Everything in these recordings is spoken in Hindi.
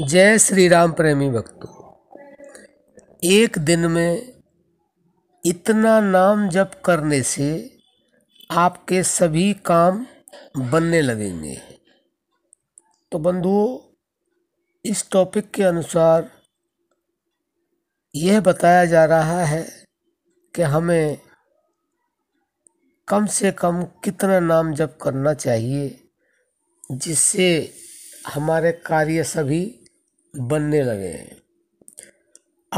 जय श्री राम प्रेमी भक्तों एक दिन में इतना नाम जप करने से आपके सभी काम बनने लगेंगे तो बंधुओं इस टॉपिक के अनुसार यह बताया जा रहा है कि हमें कम से कम कितना नाम जप करना चाहिए जिससे हमारे कार्य सभी बनने लगे हैं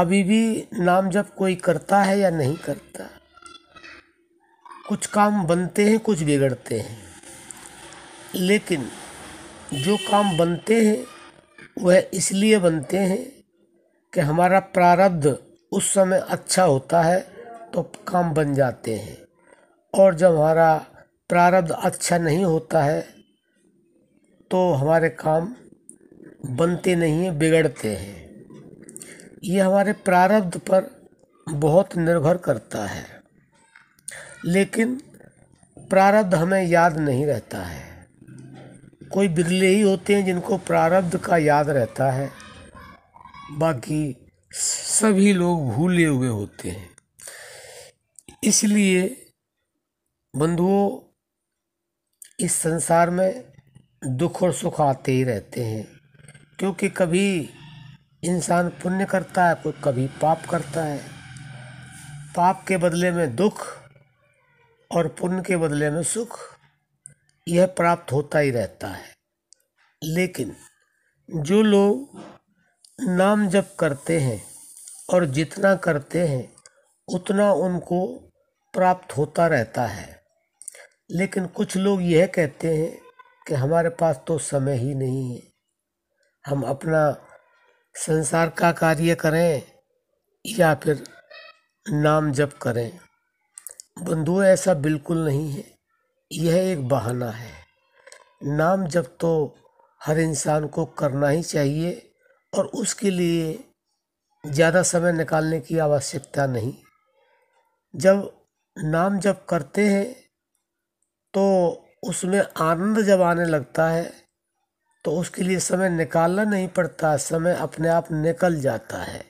अभी भी नाम जब कोई करता है या नहीं करता कुछ काम बनते हैं कुछ बिगड़ते हैं लेकिन जो काम बनते हैं वह इसलिए बनते हैं कि हमारा प्रारब्ध उस समय अच्छा होता है तो काम बन जाते हैं और जब हमारा प्रारब्ध अच्छा नहीं होता है तो हमारे काम बनते नहीं हैं बिगड़ते हैं ये हमारे प्रारब्ध पर बहुत निर्भर करता है लेकिन प्रारब्ध हमें याद नहीं रहता है कोई बिरले ही होते हैं जिनको प्रारब्ध का याद रहता है बाकी सभी लोग भूले हुए होते हैं इसलिए बंधुओं इस संसार में दुख और सुख आते ही रहते हैं क्योंकि कभी इंसान पुण्य करता है कोई कभी पाप करता है पाप के बदले में दुख और पुण्य के बदले में सुख यह प्राप्त होता ही रहता है लेकिन जो लोग नाम जप करते हैं और जितना करते हैं उतना उनको प्राप्त होता रहता है लेकिन कुछ लोग यह कहते हैं कि हमारे पास तो समय ही नहीं है हम अपना संसार का कार्य करें या फिर नाम जप करें बंधु ऐसा बिल्कुल नहीं है यह एक बहाना है नाम जप तो हर इंसान को करना ही चाहिए और उसके लिए ज़्यादा समय निकालने की आवश्यकता नहीं जब नाम जप करते हैं तो उसमें आनंद जब आने लगता है तो उसके लिए समय निकालना नहीं पड़ता समय अपने आप निकल जाता है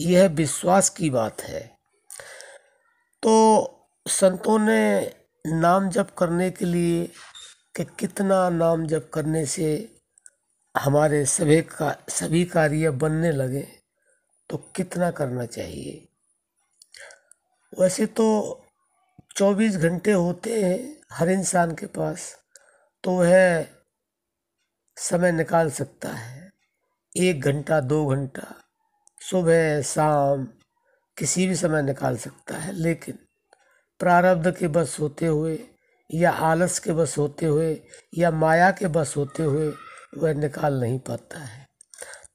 यह विश्वास की बात है तो संतों ने नाम जप करने के लिए कि कितना नाम जप करने से हमारे सभी का सभी कार्य बनने लगे तो कितना करना चाहिए वैसे तो 24 घंटे होते हैं हर इंसान के पास तो वह समय निकाल सकता है एक घंटा दो घंटा सुबह शाम किसी भी समय निकाल सकता है लेकिन प्रारब्ध के बस होते हुए या आलस के बस होते हुए या माया के बस होते हुए वह निकाल नहीं पाता है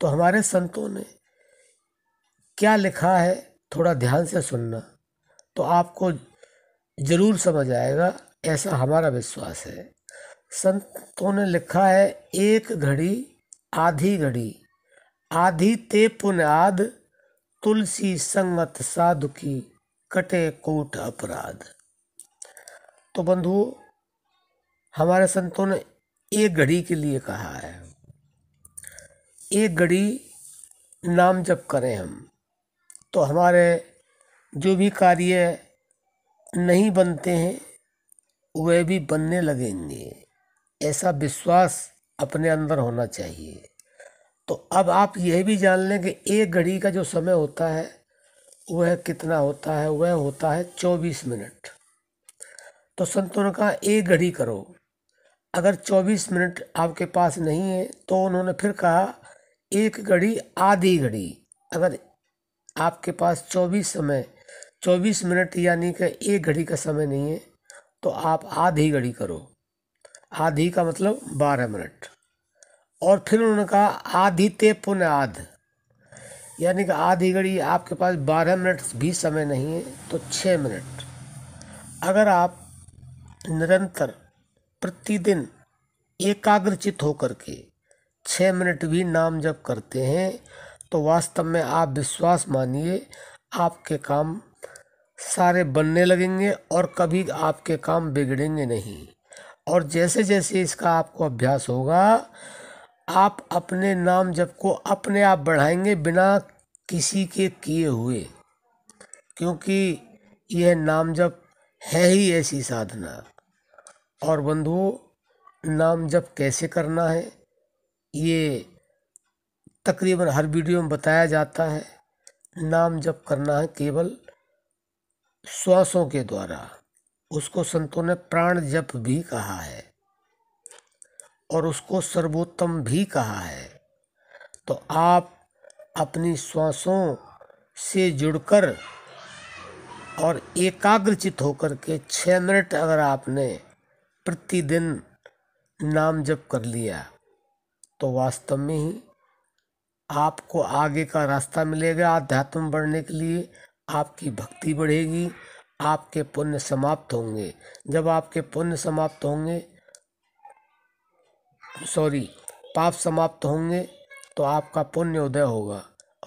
तो हमारे संतों ने क्या लिखा है थोड़ा ध्यान से सुनना तो आपको ज़रूर समझ आएगा ऐसा हमारा विश्वास है संतों ने लिखा है एक घड़ी आधी घड़ी आधी ते पुनाद तुलसी संगत साधु की कटे कोट अपराध तो बंधुओं हमारे संतों ने एक घड़ी के लिए कहा है एक घड़ी नाम जप करें हम तो हमारे जो भी कार्य नहीं बनते हैं वे भी बनने लगेंगे ऐसा विश्वास अपने अंदर होना चाहिए तो अब आप यह भी जान लें कि एक घड़ी का जो समय होता है वह कितना होता है वह होता है चौबीस मिनट तो संतों ने कहा एक घड़ी करो अगर चौबीस मिनट आपके पास नहीं है तो उन्होंने फिर कहा एक घड़ी आधी घड़ी अगर आपके पास चौबीस समय चौबीस मिनट यानी कि एक घड़ी का समय नहीं है तो आप आधी घड़ी करो आधी का मतलब बारह मिनट और फिर उन्होंने कहा आधी ते पुनः आध यानी कि आधी घड़ी आपके पास बारह मिनट भी समय नहीं है तो छः मिनट अगर आप निरंतर प्रतिदिन एकाग्रचित होकर के छः मिनट भी नाम जप करते हैं तो वास्तव में आप विश्वास मानिए आपके काम सारे बनने लगेंगे और कभी आपके काम बिगड़ेंगे नहीं और जैसे जैसे इसका आपको अभ्यास होगा आप अपने नाम जप को अपने आप बढ़ाएंगे बिना किसी के किए हुए क्योंकि यह नाम जप है ही ऐसी साधना और बंधुओं नाम जप कैसे करना है ये तकरीबन हर वीडियो में बताया जाता है नाम जप करना है केवल श्वासों के द्वारा उसको संतों ने प्राण जप भी कहा है और उसको सर्वोत्तम भी कहा है तो आप अपनी श्वासों से जुड़कर और एकाग्रचित होकर के छः मिनट अगर आपने प्रतिदिन नाम जप कर लिया तो वास्तव में ही आपको आगे का रास्ता मिलेगा आध्यात्म बढ़ने के लिए आपकी भक्ति बढ़ेगी आपके पुण्य समाप्त होंगे जब आपके पुण्य समाप्त होंगे सॉरी पाप समाप्त होंगे तो आपका पुण्य उदय होगा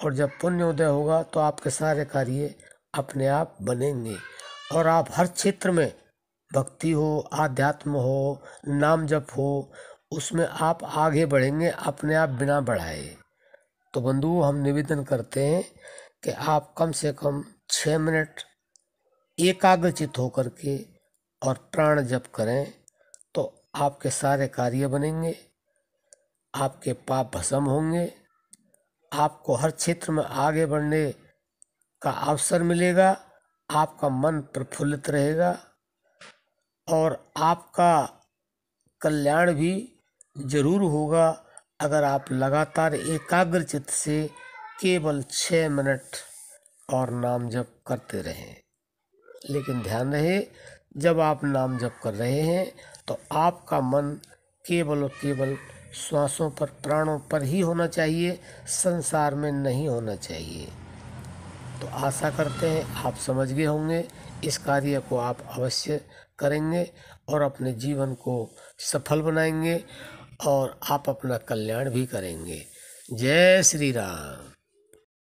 और जब पुण्य उदय होगा तो आपके सारे कार्य अपने आप बनेंगे और आप हर क्षेत्र में भक्ति हो आध्यात्म हो नाम जप हो उसमें आप आगे बढ़ेंगे अपने आप बिना बढ़ाए तो बंधु हम निवेदन करते हैं कि आप कम से कम छः मिनट एकाग्रचित होकर के और प्राण जप करें तो आपके सारे कार्य बनेंगे आपके पाप भस्म होंगे आपको हर क्षेत्र में आगे बढ़ने का अवसर मिलेगा आपका मन प्रफुल्लित रहेगा और आपका कल्याण भी जरूर होगा अगर आप लगातार एकाग्रचित से केवल छः मिनट और नाम जप करते रहें लेकिन ध्यान रहे जब आप नाम जप कर रहे हैं तो आपका मन केवल और केवल श्वासों पर प्राणों पर ही होना चाहिए संसार में नहीं होना चाहिए तो आशा करते हैं आप समझ गए होंगे इस कार्य को आप अवश्य करेंगे और अपने जीवन को सफल बनाएंगे और आप अपना कल्याण भी करेंगे जय श्री राम